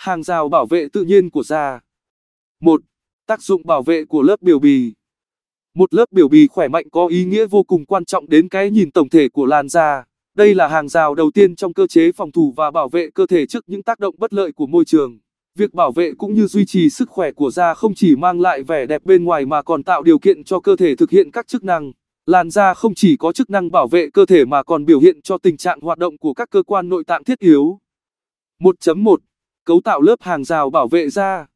Hàng rào bảo vệ tự nhiên của da. 1. Tác dụng bảo vệ của lớp biểu bì. Một lớp biểu bì khỏe mạnh có ý nghĩa vô cùng quan trọng đến cái nhìn tổng thể của làn da. Đây là hàng rào đầu tiên trong cơ chế phòng thủ và bảo vệ cơ thể trước những tác động bất lợi của môi trường. Việc bảo vệ cũng như duy trì sức khỏe của da không chỉ mang lại vẻ đẹp bên ngoài mà còn tạo điều kiện cho cơ thể thực hiện các chức năng. Làn da không chỉ có chức năng bảo vệ cơ thể mà còn biểu hiện cho tình trạng hoạt động của các cơ quan nội tạng thiết yếu. 1.1 cấu tạo lớp hàng rào bảo vệ da.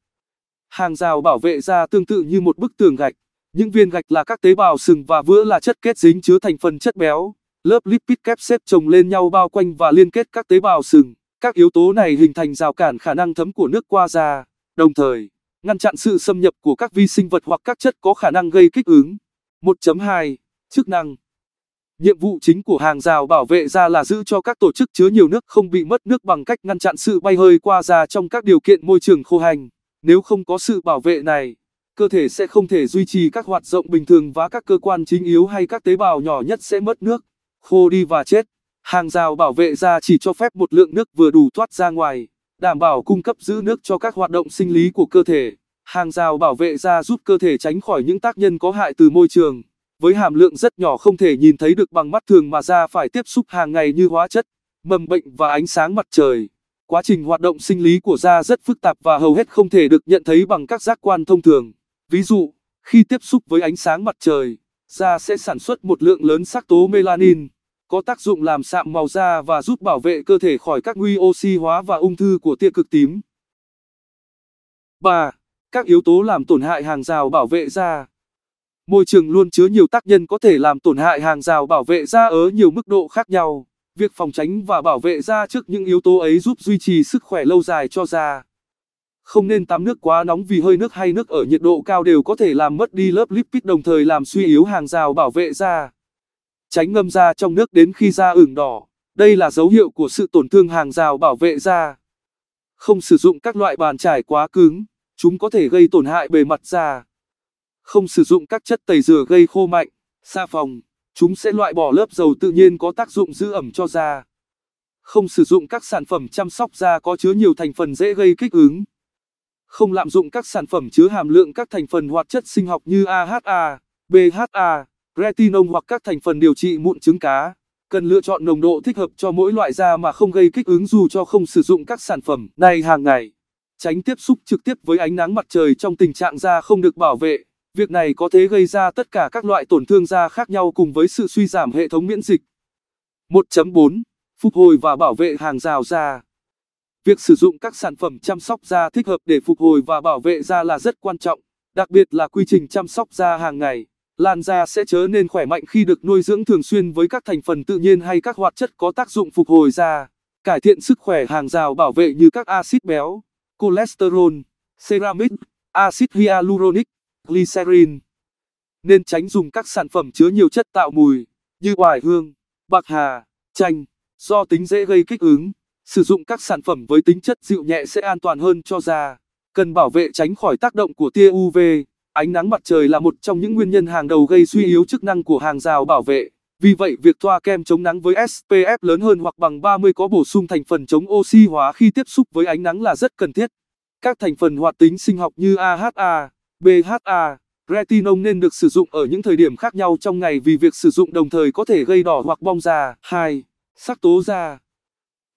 Hàng rào bảo vệ da tương tự như một bức tường gạch, những viên gạch là các tế bào sừng và vữa là chất kết dính chứa thành phần chất béo. Lớp lipid kép xếp chồng lên nhau bao quanh và liên kết các tế bào sừng. Các yếu tố này hình thành rào cản khả năng thấm của nước qua da, đồng thời ngăn chặn sự xâm nhập của các vi sinh vật hoặc các chất có khả năng gây kích ứng. 1.2 Chức năng Nhiệm vụ chính của hàng rào bảo vệ da là giữ cho các tổ chức chứa nhiều nước không bị mất nước bằng cách ngăn chặn sự bay hơi qua da trong các điều kiện môi trường khô hành. Nếu không có sự bảo vệ này, cơ thể sẽ không thể duy trì các hoạt động bình thường và các cơ quan chính yếu hay các tế bào nhỏ nhất sẽ mất nước, khô đi và chết. Hàng rào bảo vệ da chỉ cho phép một lượng nước vừa đủ thoát ra ngoài, đảm bảo cung cấp giữ nước cho các hoạt động sinh lý của cơ thể. Hàng rào bảo vệ da giúp cơ thể tránh khỏi những tác nhân có hại từ môi trường với hàm lượng rất nhỏ không thể nhìn thấy được bằng mắt thường mà da phải tiếp xúc hàng ngày như hóa chất, mầm bệnh và ánh sáng mặt trời. Quá trình hoạt động sinh lý của da rất phức tạp và hầu hết không thể được nhận thấy bằng các giác quan thông thường. Ví dụ, khi tiếp xúc với ánh sáng mặt trời, da sẽ sản xuất một lượng lớn sắc tố melanin, có tác dụng làm sạm màu da và giúp bảo vệ cơ thể khỏi các nguy oxy hóa và ung thư của tia cực tím. 3. Các yếu tố làm tổn hại hàng rào bảo vệ da Môi trường luôn chứa nhiều tác nhân có thể làm tổn hại hàng rào bảo vệ da ở nhiều mức độ khác nhau. Việc phòng tránh và bảo vệ da trước những yếu tố ấy giúp duy trì sức khỏe lâu dài cho da. Không nên tắm nước quá nóng vì hơi nước hay nước ở nhiệt độ cao đều có thể làm mất đi lớp lipid đồng thời làm suy yếu hàng rào bảo vệ da. Tránh ngâm da trong nước đến khi da ửng đỏ. Đây là dấu hiệu của sự tổn thương hàng rào bảo vệ da. Không sử dụng các loại bàn chải quá cứng, chúng có thể gây tổn hại bề mặt da không sử dụng các chất tẩy rửa gây khô mạnh, xa phòng, chúng sẽ loại bỏ lớp dầu tự nhiên có tác dụng giữ ẩm cho da. Không sử dụng các sản phẩm chăm sóc da có chứa nhiều thành phần dễ gây kích ứng. Không lạm dụng các sản phẩm chứa hàm lượng các thành phần hoạt chất sinh học như AHA, BHA, retinol hoặc các thành phần điều trị mụn trứng cá. Cần lựa chọn nồng độ thích hợp cho mỗi loại da mà không gây kích ứng dù cho không sử dụng các sản phẩm này hàng ngày. Tránh tiếp xúc trực tiếp với ánh nắng mặt trời trong tình trạng da không được bảo vệ. Việc này có thể gây ra tất cả các loại tổn thương da khác nhau cùng với sự suy giảm hệ thống miễn dịch. 1.4. Phục hồi và bảo vệ hàng rào da Việc sử dụng các sản phẩm chăm sóc da thích hợp để phục hồi và bảo vệ da là rất quan trọng, đặc biệt là quy trình chăm sóc da hàng ngày. Làn da sẽ trở nên khỏe mạnh khi được nuôi dưỡng thường xuyên với các thành phần tự nhiên hay các hoạt chất có tác dụng phục hồi da, cải thiện sức khỏe hàng rào bảo vệ như các axit béo, cholesterol, ceramic, axit hyaluronic, glycerin. Nên tránh dùng các sản phẩm chứa nhiều chất tạo mùi, như oải hương, bạc hà, chanh, do tính dễ gây kích ứng. Sử dụng các sản phẩm với tính chất dịu nhẹ sẽ an toàn hơn cho da. Cần bảo vệ tránh khỏi tác động của tia UV. Ánh nắng mặt trời là một trong những nguyên nhân hàng đầu gây suy yếu chức năng của hàng rào bảo vệ. Vì vậy, việc thoa kem chống nắng với SPF lớn hơn hoặc bằng 30 có bổ sung thành phần chống oxy hóa khi tiếp xúc với ánh nắng là rất cần thiết. Các thành phần hoạt tính sinh học như AHA BHA, retinol nên được sử dụng ở những thời điểm khác nhau trong ngày vì việc sử dụng đồng thời có thể gây đỏ hoặc bong da. 2. Sắc tố da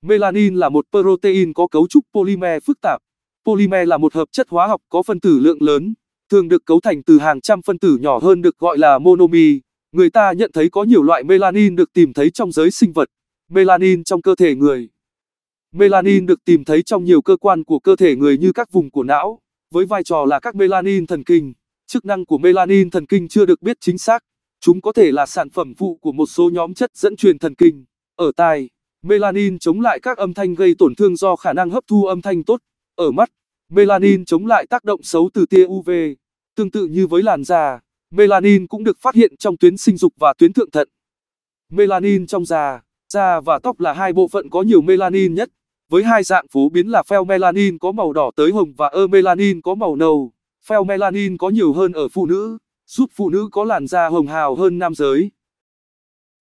Melanin là một protein có cấu trúc polymer phức tạp. Polymer là một hợp chất hóa học có phân tử lượng lớn, thường được cấu thành từ hàng trăm phân tử nhỏ hơn được gọi là monomi. Người ta nhận thấy có nhiều loại melanin được tìm thấy trong giới sinh vật. Melanin trong cơ thể người Melanin được tìm thấy trong nhiều cơ quan của cơ thể người như các vùng của não, với vai trò là các melanin thần kinh. Chức năng của melanin thần kinh chưa được biết chính xác. Chúng có thể là sản phẩm phụ của một số nhóm chất dẫn truyền thần kinh. Ở tai, melanin chống lại các âm thanh gây tổn thương do khả năng hấp thu âm thanh tốt. Ở mắt, melanin chống lại tác động xấu từ tia UV. Tương tự như với làn da, melanin cũng được phát hiện trong tuyến sinh dục và tuyến thượng thận. Melanin trong da, da và tóc là hai bộ phận có nhiều melanin nhất. Với hai dạng phổ biến là pheomelanin có màu đỏ tới hồng và eumelanin có màu nâu, pheomelanin có nhiều hơn ở phụ nữ, giúp phụ nữ có làn da hồng hào hơn nam giới.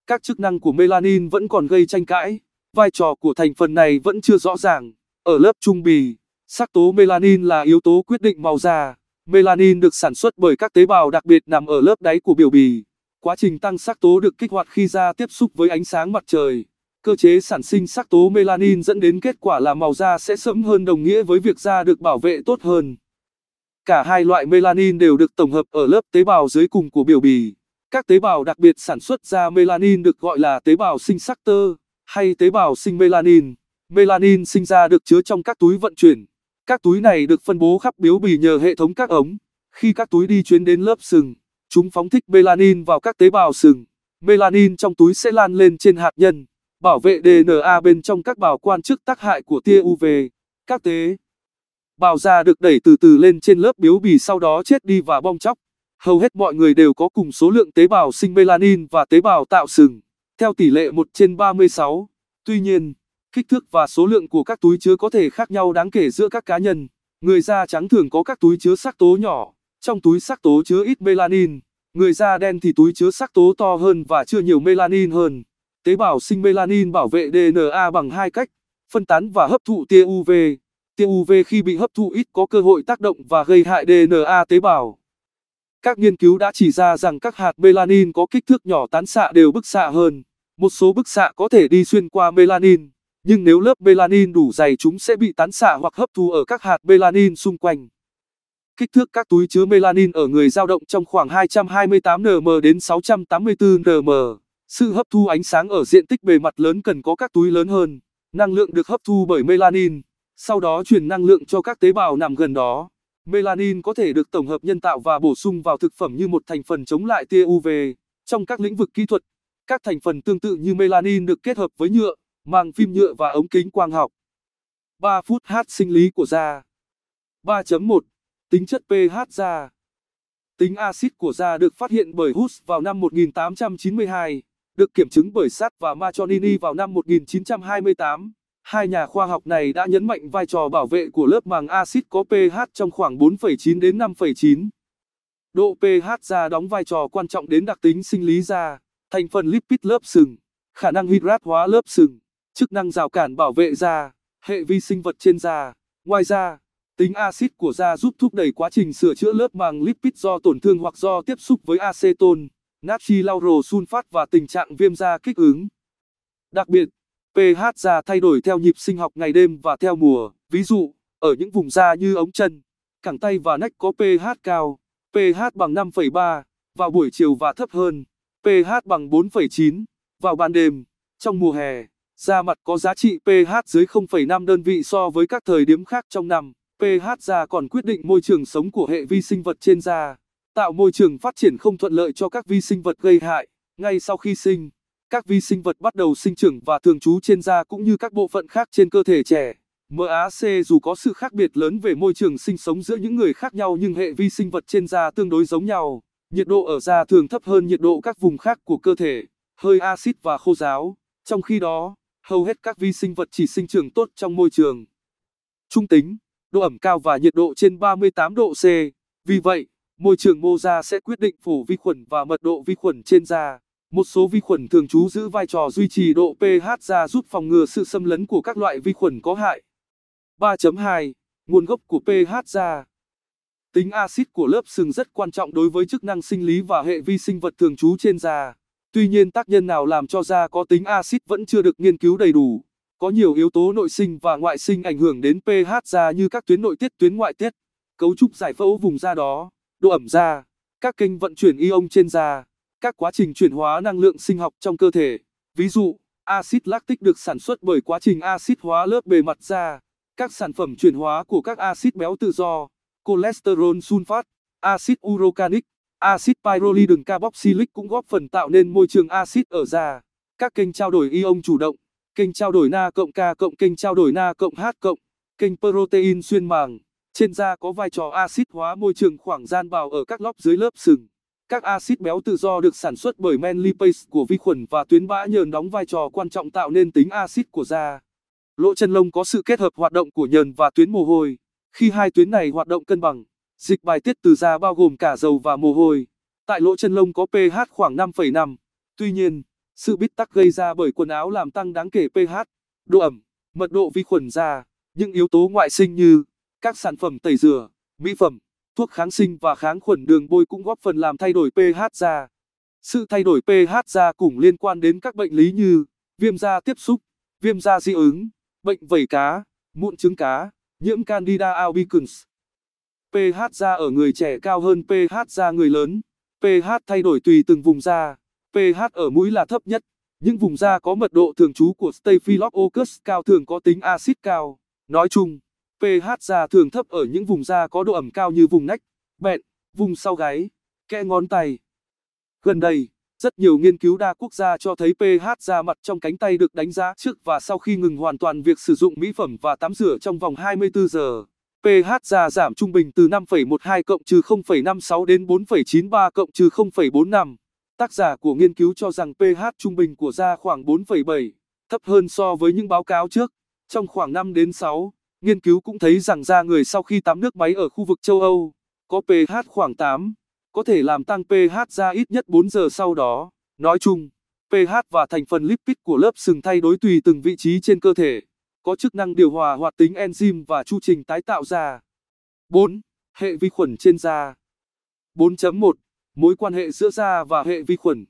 Các chức năng của melanin vẫn còn gây tranh cãi, vai trò của thành phần này vẫn chưa rõ ràng. Ở lớp trung bì, sắc tố melanin là yếu tố quyết định màu da. Melanin được sản xuất bởi các tế bào đặc biệt nằm ở lớp đáy của biểu bì. Quá trình tăng sắc tố được kích hoạt khi da tiếp xúc với ánh sáng mặt trời. Cơ chế sản sinh sắc tố melanin dẫn đến kết quả là màu da sẽ sẫm hơn đồng nghĩa với việc da được bảo vệ tốt hơn. Cả hai loại melanin đều được tổng hợp ở lớp tế bào dưới cùng của biểu bì. Các tế bào đặc biệt sản xuất ra melanin được gọi là tế bào sinh sắc tơ hay tế bào sinh melanin. Melanin sinh ra được chứa trong các túi vận chuyển. Các túi này được phân bố khắp biểu bì nhờ hệ thống các ống. Khi các túi đi chuyến đến lớp sừng, chúng phóng thích melanin vào các tế bào sừng. Melanin trong túi sẽ lan lên trên hạt nhân bảo vệ DNA bên trong các bào quan trước tác hại của tia UV, các tế. Bào da được đẩy từ từ lên trên lớp biếu bì sau đó chết đi và bong chóc. Hầu hết mọi người đều có cùng số lượng tế bào sinh melanin và tế bào tạo sừng, theo tỷ lệ 1 trên 36. Tuy nhiên, kích thước và số lượng của các túi chứa có thể khác nhau đáng kể giữa các cá nhân. Người da trắng thường có các túi chứa sắc tố nhỏ, trong túi sắc tố chứa ít melanin. Người da đen thì túi chứa sắc tố to hơn và chưa nhiều melanin hơn. Tế bào sinh melanin bảo vệ DNA bằng hai cách, phân tán và hấp thụ tia UV. Tia UV khi bị hấp thụ ít có cơ hội tác động và gây hại DNA tế bào. Các nghiên cứu đã chỉ ra rằng các hạt melanin có kích thước nhỏ tán xạ đều bức xạ hơn. Một số bức xạ có thể đi xuyên qua melanin, nhưng nếu lớp melanin đủ dày chúng sẽ bị tán xạ hoặc hấp thu ở các hạt melanin xung quanh. Kích thước các túi chứa melanin ở người dao động trong khoảng 228 nm đến 684 nm. Sự hấp thu ánh sáng ở diện tích bề mặt lớn cần có các túi lớn hơn, năng lượng được hấp thu bởi melanin, sau đó truyền năng lượng cho các tế bào nằm gần đó. Melanin có thể được tổng hợp nhân tạo và bổ sung vào thực phẩm như một thành phần chống lại tia UV. Trong các lĩnh vực kỹ thuật, các thành phần tương tự như melanin được kết hợp với nhựa, màng phim nhựa và ống kính quang học. 3 phút hát sinh lý của da. 3.1 Tính chất pH da. Tính axit của da được phát hiện bởi Hus vào năm 1892 được kiểm chứng bởi Sat và Machonini vào năm 1928. Hai nhà khoa học này đã nhấn mạnh vai trò bảo vệ của lớp màng axit có pH trong khoảng 4,9 đến 5,9. Độ pH da đóng vai trò quan trọng đến đặc tính sinh lý da, thành phần lipid lớp sừng, khả năng hydrat hóa lớp sừng, chức năng rào cản bảo vệ da, hệ vi sinh vật trên da. Ngoài ra, tính axit của da giúp thúc đẩy quá trình sửa chữa lớp màng lipid do tổn thương hoặc do tiếp xúc với acetone natri lauro sunfat và tình trạng viêm da kích ứng. Đặc biệt, pH da thay đổi theo nhịp sinh học ngày đêm và theo mùa, ví dụ, ở những vùng da như ống chân, cẳng tay và nách có pH cao, pH bằng 5,3, vào buổi chiều và thấp hơn, pH bằng 4,9, vào ban đêm, trong mùa hè, da mặt có giá trị pH dưới 0,5 đơn vị so với các thời điểm khác trong năm, pH da còn quyết định môi trường sống của hệ vi sinh vật trên da tạo môi trường phát triển không thuận lợi cho các vi sinh vật gây hại. Ngay sau khi sinh, các vi sinh vật bắt đầu sinh trưởng và thường trú trên da cũng như các bộ phận khác trên cơ thể trẻ. MAC dù có sự khác biệt lớn về môi trường sinh sống giữa những người khác nhau nhưng hệ vi sinh vật trên da tương đối giống nhau. Nhiệt độ ở da thường thấp hơn nhiệt độ các vùng khác của cơ thể, hơi axit và khô ráo. Trong khi đó, hầu hết các vi sinh vật chỉ sinh trưởng tốt trong môi trường trung tính, độ ẩm cao và nhiệt độ trên 38 độ C. Vì vậy, Môi trường mô da sẽ quyết định phổ vi khuẩn và mật độ vi khuẩn trên da. Một số vi khuẩn thường trú giữ vai trò duy trì độ pH da giúp phòng ngừa sự xâm lấn của các loại vi khuẩn có hại. 3.2. Nguồn gốc của pH da Tính axit của lớp sừng rất quan trọng đối với chức năng sinh lý và hệ vi sinh vật thường trú trên da. Tuy nhiên tác nhân nào làm cho da có tính axit vẫn chưa được nghiên cứu đầy đủ. Có nhiều yếu tố nội sinh và ngoại sinh ảnh hưởng đến pH da như các tuyến nội tiết tuyến ngoại tiết, cấu trúc giải phẫu vùng da đó độ ẩm da, các kênh vận chuyển ion trên da, các quá trình chuyển hóa năng lượng sinh học trong cơ thể. Ví dụ, axit lactic được sản xuất bởi quá trình axit hóa lớp bề mặt da, các sản phẩm chuyển hóa của các axit béo tự do, cholesterol sulfat, axit urocanic, axit pyroli carboxylic cũng góp phần tạo nên môi trường axit ở da. Các kênh trao đổi ion chủ động, kênh trao đổi Na cộng K cộng kênh trao đổi Na cộng H cộng, kênh protein xuyên màng. Trên da có vai trò axit hóa môi trường khoảng gian bào ở các lóp dưới lớp sừng. Các axit béo tự do được sản xuất bởi men lipase của vi khuẩn và tuyến bã nhờn đóng vai trò quan trọng tạo nên tính axit của da. Lỗ chân lông có sự kết hợp hoạt động của nhờn và tuyến mồ hôi. Khi hai tuyến này hoạt động cân bằng, dịch bài tiết từ da bao gồm cả dầu và mồ hôi. Tại lỗ chân lông có pH khoảng 5,5. Tuy nhiên, sự bít tắc gây ra bởi quần áo làm tăng đáng kể pH, độ ẩm, mật độ vi khuẩn da, những yếu tố ngoại sinh như các sản phẩm tẩy rửa, mỹ phẩm, thuốc kháng sinh và kháng khuẩn đường bôi cũng góp phần làm thay đổi pH da. Sự thay đổi pH da cũng liên quan đến các bệnh lý như viêm da tiếp xúc, viêm da dị ứng, bệnh vẩy cá, mụn trứng cá, nhiễm Candida albicans. pH da ở người trẻ cao hơn pH da người lớn. pH thay đổi tùy từng vùng da. pH ở mũi là thấp nhất. Những vùng da có mật độ thường trú của Staphylococcus cao thường có tính axit cao. Nói chung, pH da thường thấp ở những vùng da có độ ẩm cao như vùng nách, bẹn, vùng sau gáy, kẽ ngón tay. Gần đây, rất nhiều nghiên cứu đa quốc gia cho thấy pH da mặt trong cánh tay được đánh giá trước và sau khi ngừng hoàn toàn việc sử dụng mỹ phẩm và tắm rửa trong vòng 24 giờ. pH da giảm trung bình từ 5,12 cộng trừ 0,56 đến 4,93 cộng trừ 0,45. Tác giả của nghiên cứu cho rằng pH trung bình của da khoảng 4,7, thấp hơn so với những báo cáo trước, trong khoảng 5 đến 6. Nghiên cứu cũng thấy rằng da người sau khi tắm nước máy ở khu vực châu Âu, có pH khoảng 8, có thể làm tăng pH da ít nhất 4 giờ sau đó. Nói chung, pH và thành phần lipid của lớp sừng thay đổi tùy từng vị trí trên cơ thể, có chức năng điều hòa hoạt tính enzyme và chu trình tái tạo da. 4. Hệ vi khuẩn trên da 4.1 Mối quan hệ giữa da và hệ vi khuẩn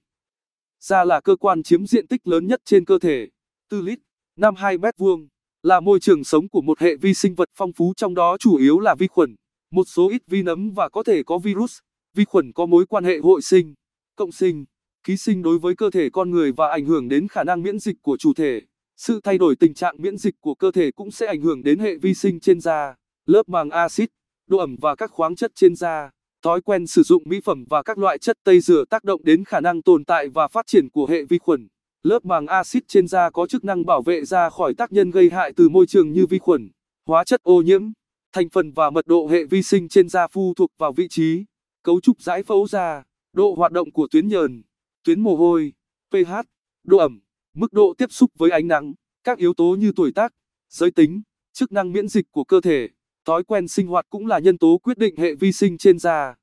Da là cơ quan chiếm diện tích lớn nhất trên cơ thể, 4 lít, 52 mét vuông là môi trường sống của một hệ vi sinh vật phong phú trong đó chủ yếu là vi khuẩn, một số ít vi nấm và có thể có virus. Vi khuẩn có mối quan hệ hội sinh, cộng sinh, ký sinh đối với cơ thể con người và ảnh hưởng đến khả năng miễn dịch của chủ thể. Sự thay đổi tình trạng miễn dịch của cơ thể cũng sẽ ảnh hưởng đến hệ vi sinh trên da, lớp màng axit, độ ẩm và các khoáng chất trên da. Thói quen sử dụng mỹ phẩm và các loại chất tây dừa tác động đến khả năng tồn tại và phát triển của hệ vi khuẩn. Lớp màng axit trên da có chức năng bảo vệ da khỏi tác nhân gây hại từ môi trường như vi khuẩn, hóa chất ô nhiễm. Thành phần và mật độ hệ vi sinh trên da phụ thuộc vào vị trí, cấu trúc giải phẫu da, độ hoạt động của tuyến nhờn, tuyến mồ hôi, pH, độ ẩm, mức độ tiếp xúc với ánh nắng, các yếu tố như tuổi tác, giới tính, chức năng miễn dịch của cơ thể, thói quen sinh hoạt cũng là nhân tố quyết định hệ vi sinh trên da.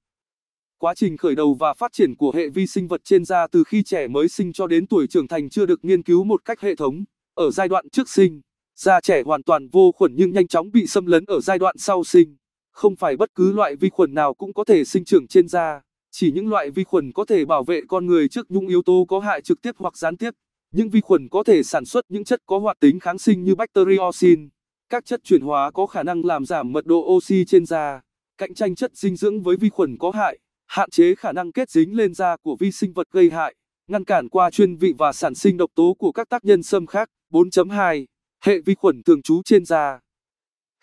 Quá trình khởi đầu và phát triển của hệ vi sinh vật trên da từ khi trẻ mới sinh cho đến tuổi trưởng thành chưa được nghiên cứu một cách hệ thống. Ở giai đoạn trước sinh, da trẻ hoàn toàn vô khuẩn nhưng nhanh chóng bị xâm lấn ở giai đoạn sau sinh. Không phải bất cứ loại vi khuẩn nào cũng có thể sinh trưởng trên da, chỉ những loại vi khuẩn có thể bảo vệ con người trước những yếu tố có hại trực tiếp hoặc gián tiếp. Những vi khuẩn có thể sản xuất những chất có hoạt tính kháng sinh như bacteriocin, các chất chuyển hóa có khả năng làm giảm mật độ oxy trên da, cạnh tranh chất dinh dưỡng với vi khuẩn có hại hạn chế khả năng kết dính lên da của vi sinh vật gây hại, ngăn cản qua chuyên vị và sản sinh độc tố của các tác nhân xâm khác. 4.2. Hệ vi khuẩn thường trú trên da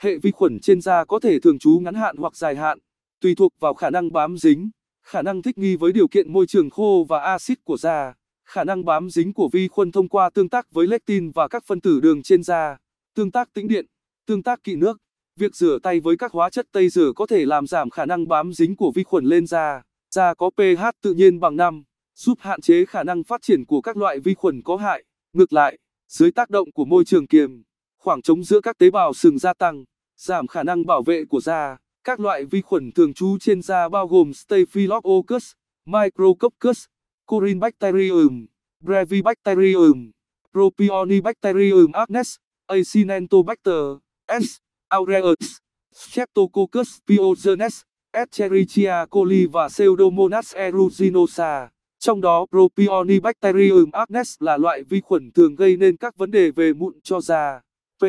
Hệ vi khuẩn trên da có thể thường trú ngắn hạn hoặc dài hạn, tùy thuộc vào khả năng bám dính, khả năng thích nghi với điều kiện môi trường khô và axit của da, khả năng bám dính của vi khuẩn thông qua tương tác với lectin và các phân tử đường trên da, tương tác tĩnh điện, tương tác kỵ nước. Việc rửa tay với các hóa chất tây rửa có thể làm giảm khả năng bám dính của vi khuẩn lên da. Da có pH tự nhiên bằng 5, giúp hạn chế khả năng phát triển của các loại vi khuẩn có hại. Ngược lại, dưới tác động của môi trường kiềm, khoảng trống giữa các tế bào sừng gia tăng, giảm khả năng bảo vệ của da. Các loại vi khuẩn thường trú trên da bao gồm Staphylococcus, Micrococcus, Corynebacterium, Brevibacterium, Propionibacterium agnes, Acinetobacter, S. Aureus, Streptococcus pyogenes, Escherichia coli và Pseudomonas aeruginosa. Trong đó Propionibacterium acnes là loại vi khuẩn thường gây nên các vấn đề về mụn cho da. P.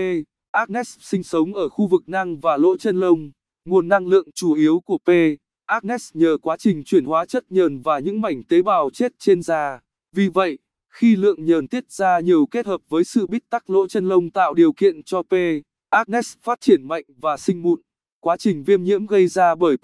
acnes sinh sống ở khu vực năng và lỗ chân lông. Nguồn năng lượng chủ yếu của P. acnes nhờ quá trình chuyển hóa chất nhờn và những mảnh tế bào chết trên da. Vì vậy, khi lượng nhờn tiết ra nhiều kết hợp với sự bít tắc lỗ chân lông tạo điều kiện cho P. Agnes phát triển mạnh và sinh mụn. Quá trình viêm nhiễm gây ra bởi P.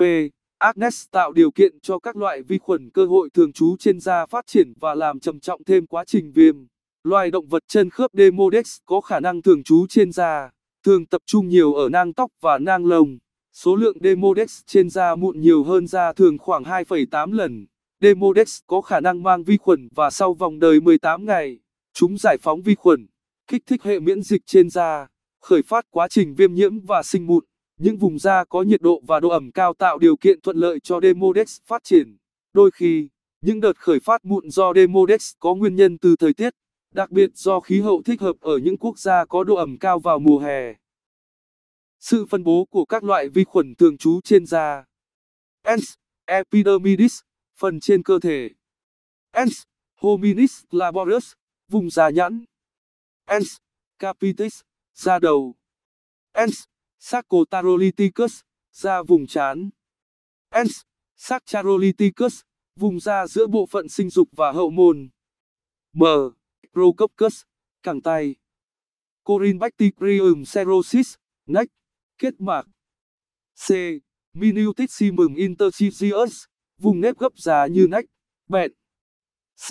Agnes tạo điều kiện cho các loại vi khuẩn cơ hội thường trú trên da phát triển và làm trầm trọng thêm quá trình viêm. Loài động vật chân khớp Demodex có khả năng thường trú trên da, thường tập trung nhiều ở nang tóc và nang lông. Số lượng Demodex trên da mụn nhiều hơn da thường khoảng 2,8 lần. Demodex có khả năng mang vi khuẩn và sau vòng đời 18 ngày, chúng giải phóng vi khuẩn, kích thích hệ miễn dịch trên da khởi phát quá trình viêm nhiễm và sinh mụn. Những vùng da có nhiệt độ và độ ẩm cao tạo điều kiện thuận lợi cho Demodex phát triển. Đôi khi, những đợt khởi phát mụn do Demodex có nguyên nhân từ thời tiết, đặc biệt do khí hậu thích hợp ở những quốc gia có độ ẩm cao vào mùa hè. Sự phân bố của các loại vi khuẩn thường trú trên da. Ens epidermidis, phần trên cơ thể. Ens hominis glabrous, vùng da nhẵn. Ens capitis, da đầu. s. Saccotaroliticus, da vùng chán, s. Saccharolyticus, vùng da giữa bộ phận sinh dục và hậu môn. M. Prococcus, cẳng tay. Corinbacterium serosis, nách, kết mạc. C. Minutissimum interstitius, vùng nếp gấp già như nách, bẹn. C.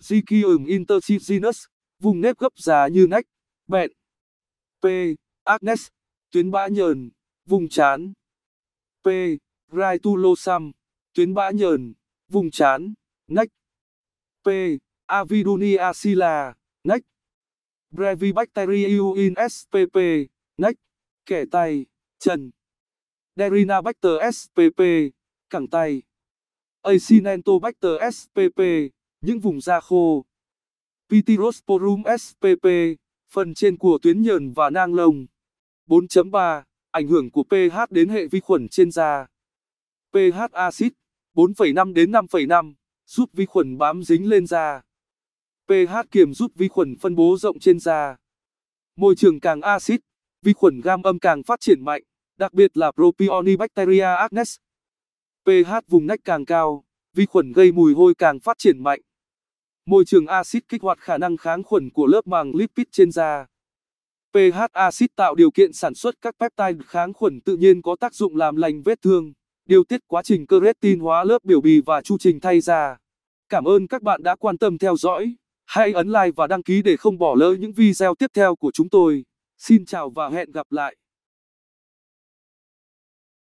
Zicium interstitinus, vùng nếp gấp già như nách, bẹn. P. Agnes, tuyến bã nhờn, vùng chán. P. Raitulosam, tuyến bã nhờn, vùng chán, nách. P. Aviduniacilla, nách. Brevibacterium spp, nách, kẻ tay, chân. Derinabacter spp, cẳng tay. Acinetobacter spp, những vùng da khô. Ptyrosporum spp, phần trên của tuyến nhờn và nang lông. 4.3 Ảnh hưởng của pH đến hệ vi khuẩn trên da pH axit 4,5 đến 5,5 giúp vi khuẩn bám dính lên da. pH kiềm giúp vi khuẩn phân bố rộng trên da. Môi trường càng axit, vi khuẩn gam âm càng phát triển mạnh, đặc biệt là Propionibacteria acnes. pH vùng nách càng cao, vi khuẩn gây mùi hôi càng phát triển mạnh. Môi trường axit kích hoạt khả năng kháng khuẩn của lớp màng lipid trên da. pH axit tạo điều kiện sản xuất các peptide kháng khuẩn tự nhiên có tác dụng làm lành vết thương, điều tiết quá trình keratin hóa lớp biểu bì và chu trình thay da. Cảm ơn các bạn đã quan tâm theo dõi. Hãy ấn like và đăng ký để không bỏ lỡ những video tiếp theo của chúng tôi. Xin chào và hẹn gặp lại.